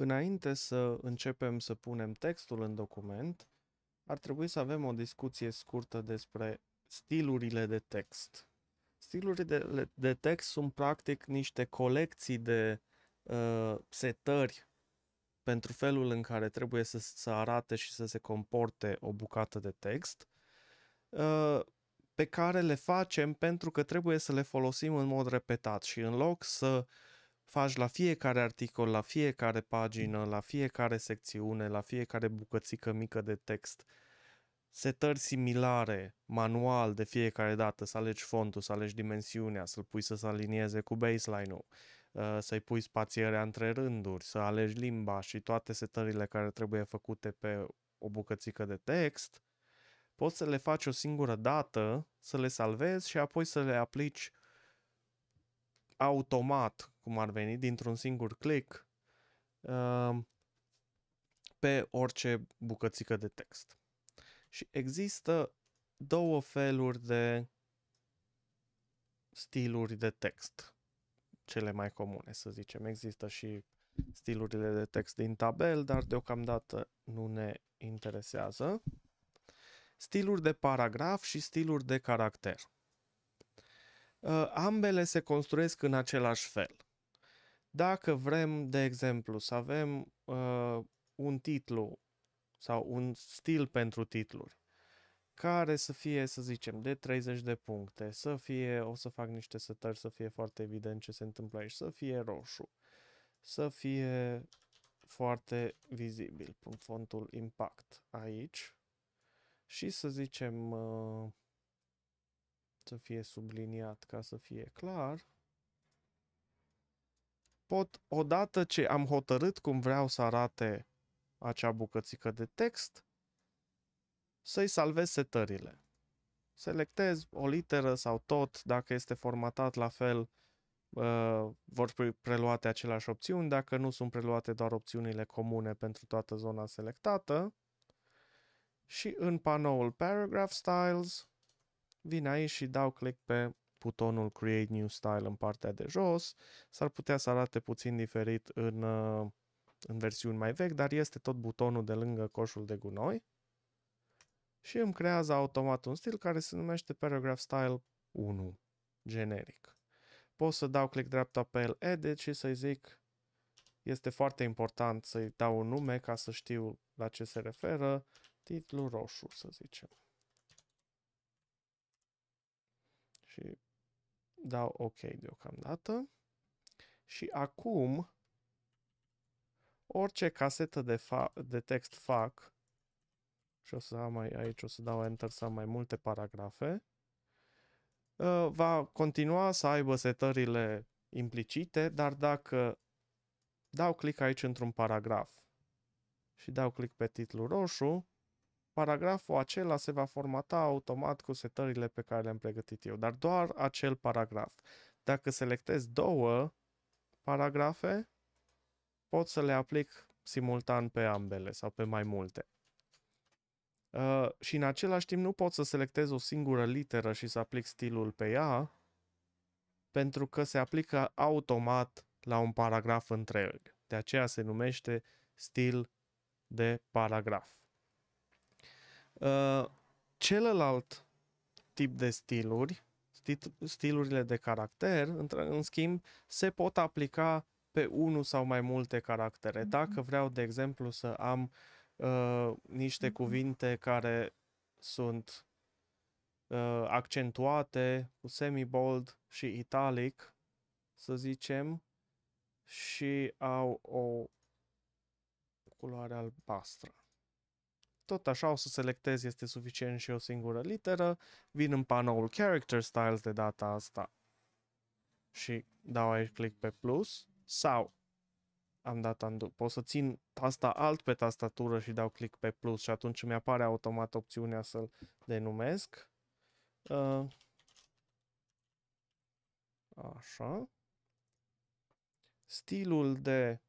Înainte să începem să punem textul în document, ar trebui să avem o discuție scurtă despre stilurile de text. Stilurile de, de text sunt practic niște colecții de uh, setări pentru felul în care trebuie să, să arate și să se comporte o bucată de text, uh, pe care le facem pentru că trebuie să le folosim în mod repetat și în loc să uh, faci la fiecare articol, la fiecare pagină, la fiecare secțiune, la fiecare bucățică mică de text, setări similare, manual de fiecare dată, să alegi fontul, să alegi dimensiunea, să-l pui să se alinieze cu baseline-ul, ă, să-i pui spațierea între rânduri, să alegi limba și toate setările care trebuie făcute pe o bucățică de text, poți să le faci o singură dată, să le salvezi și apoi să le aplici automat cum ar veni, dintr-un singur click uh, pe orice bucățică de text. Și există două feluri de stiluri de text, cele mai comune, să zicem. Există și stilurile de text din tabel, dar deocamdată nu ne interesează. Stiluri de paragraf și stiluri de caracter. Uh, ambele se construiesc în același fel. Dacă vrem, de exemplu, să avem uh, un titlu sau un stil pentru titluri, care să fie, să zicem, de 30 de puncte, să fie, o să fac niște setări, să fie foarte evident ce se întâmplă aici, să fie roșu, să fie foarte vizibil, pun fontul impact aici și să zicem uh, să fie subliniat ca să fie clar pot, odată ce am hotărât cum vreau să arate acea bucățică de text, să-i salvez setările. Selectez o literă sau tot, dacă este formatat la fel, uh, vor fi preluate aceleași opțiuni, dacă nu sunt preluate doar opțiunile comune pentru toată zona selectată. Și în panoul Paragraph Styles vin aici și dau click pe butonul Create New Style în partea de jos, s-ar putea să arate puțin diferit în, uh, în versiuni mai vechi, dar este tot butonul de lângă coșul de gunoi și îmi creează automat un stil care se numește Paragraph Style 1, generic. Pot să dau click dreapta pe el Edit și să-i zic este foarte important să-i dau un nume ca să știu la ce se referă, titlul roșu, să zicem. Și dau OK deocamdată. Și acum, orice casetă de, fa- de text fac, și o să am mai, aici o să dau Enter să am mai multe paragrafe, ă, va continua să aibă setările implicite, dar dacă dau click aici într-un paragraf și dau click pe titlul roșu, paragraful acela se va formata automat cu setările pe care le-am pregătit eu, dar doar acel paragraf. Dacă selectez două paragrafe, pot să le aplic simultan pe ambele sau pe mai multe. Uh, și în același timp nu pot să selectez o singură literă și să aplic stilul pe ea, pentru că se aplică automat la un paragraf întreg. De aceea se numește stil de paragraf. Uh, celălalt tip de stiluri, stilurile de caracter, în schimb, se pot aplica pe unul sau mai multe caractere. Mm-hmm. Dacă vreau, de exemplu, să am uh, niște mm-hmm. cuvinte care sunt uh, accentuate cu semi-bold și italic, să zicem, și au o culoare albastră. Tot așa o să selectez, este suficient și o singură literă. Vin în panoul Character Styles de data asta și dau aici click pe plus sau am dat undo. Pot să țin tasta alt pe tastatură și dau click pe plus și atunci mi apare automat opțiunea să-l denumesc. Uh, așa. Stilul de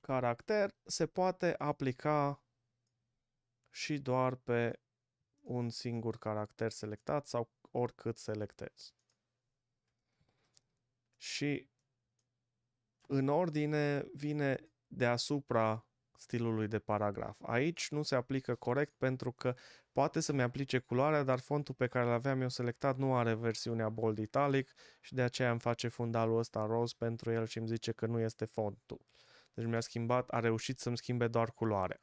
caracter se poate aplica și doar pe un singur caracter selectat sau oricât selectez. Și în ordine vine deasupra stilului de paragraf. Aici nu se aplică corect pentru că poate să-mi aplice culoarea, dar fontul pe care l-aveam eu selectat nu are versiunea bold italic și de aceea îmi face fundalul ăsta roz pentru el și îmi zice că nu este fontul. Deci mi-a schimbat, a reușit să-mi schimbe doar culoarea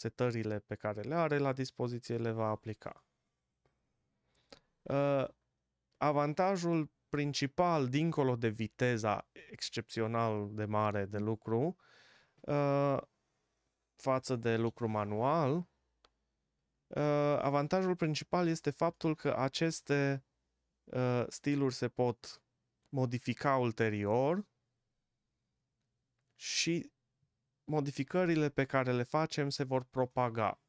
setările pe care le are la dispoziție le va aplica. Uh, avantajul principal, dincolo de viteza excepțional de mare de lucru, uh, față de lucru manual, uh, avantajul principal este faptul că aceste stiluri se pot modifica ulterior și modificările pe care le facem se vor propaga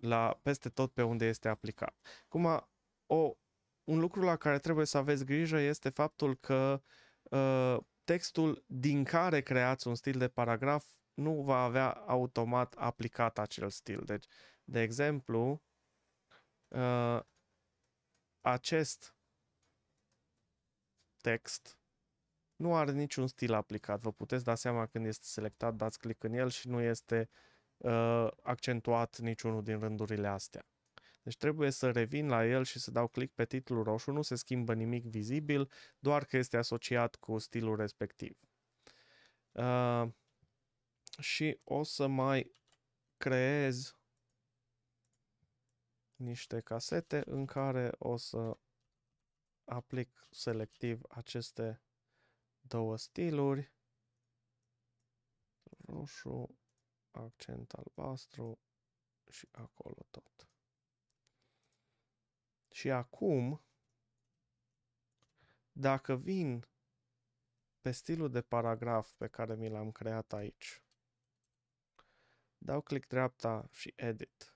la peste tot pe unde este aplicat. Cum o, un lucru la care trebuie să aveți grijă este faptul că uh, textul din care creați un stil de paragraf nu va avea automat aplicat acel stil. Deci, de exemplu, uh, acest text nu are niciun stil aplicat, vă puteți da seama când este selectat, dați click în el și nu este uh, accentuat niciunul din rândurile astea. Deci trebuie să revin la el și să dau click pe titlul roșu, nu se schimbă nimic vizibil, doar că este asociat cu stilul respectiv. Uh, și o să mai creez niște casete în care o să aplic selectiv aceste două stiluri, roșu, accent albastru și acolo tot. Și acum, dacă vin pe stilul de paragraf pe care mi l-am creat aici, dau click dreapta și edit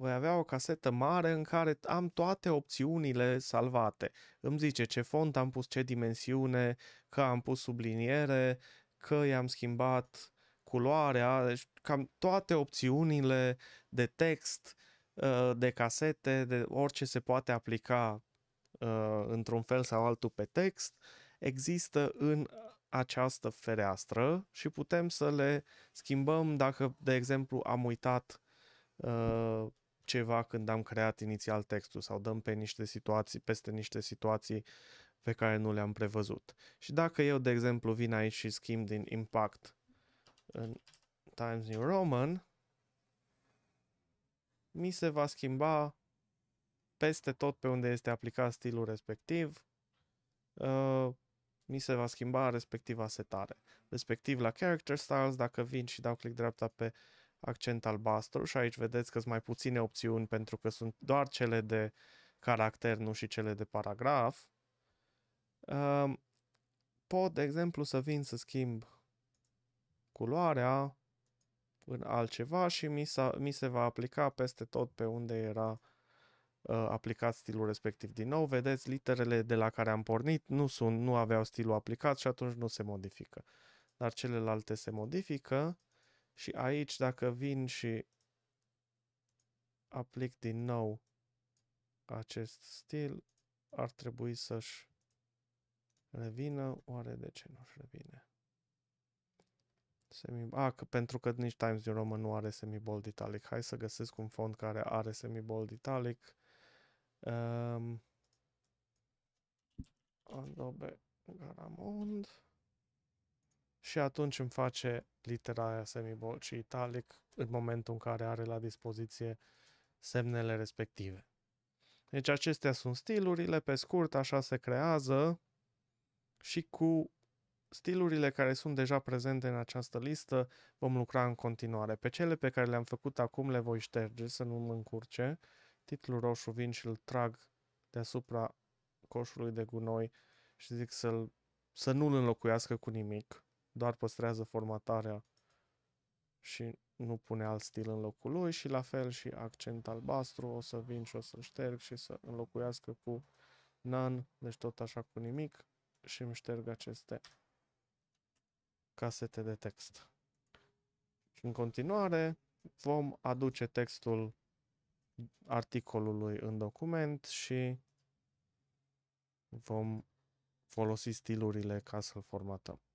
voi avea o casetă mare în care am toate opțiunile salvate. Îmi zice ce font am pus, ce dimensiune, că am pus subliniere, că i-am schimbat culoarea, deci cam toate opțiunile de text, uh, de casete, de orice se poate aplica uh, într-un fel sau altul pe text, există în această fereastră și putem să le schimbăm dacă, de exemplu, am uitat uh, ceva când am creat inițial textul sau dăm pe niște situații, peste niște situații pe care nu le-am prevăzut. Și dacă eu, de exemplu, vin aici și schimb din impact în Times New Roman, mi se va schimba peste tot pe unde este aplicat stilul respectiv, uh, mi se va schimba respectiva setare. Respectiv la character styles, dacă vin și dau click dreapta pe uh, accent albastru și aici vedeți că sunt mai puține opțiuni pentru că sunt doar cele de caracter, nu și cele de paragraf. Ehm, pot, de exemplu, să vin să schimb culoarea în altceva și mi, mi se va aplica peste tot pe unde era ă, aplicat stilul respectiv. Din nou, vedeți, literele de la care am pornit nu, sunt, nu aveau stilul aplicat și atunci nu se modifică. Dar celelalte se modifică și aici dacă vin și aplic din nou acest stil, ar trebui să-și revină, oare de ce nu-și revine? Semi... A, că pentru că nici Times New Roman nu are semi-bold italic. Hai să găsesc un font care are semi-bold italic. Um, Adobe Garamond și atunci îmi face litera aia semibold și italic în momentul în care are la dispoziție semnele respective. Deci acestea sunt stilurile, pe scurt așa se creează și cu stilurile care sunt deja prezente în această listă vom lucra în continuare. Pe cele pe care le-am făcut acum le voi șterge să nu mă încurce. Titlul roșu vin și îl trag deasupra coșului de gunoi și zic să-l, să nu-l înlocuiască cu nimic doar păstrează formatarea și nu pune alt stil în locul lui și la fel și accent albastru, o să vin și o să șterg și să înlocuiască cu nan deci tot așa cu nimic și îmi șterg aceste casete de text. Și în continuare vom aduce textul articolului în document și vom folosi stilurile ca să-l formatăm.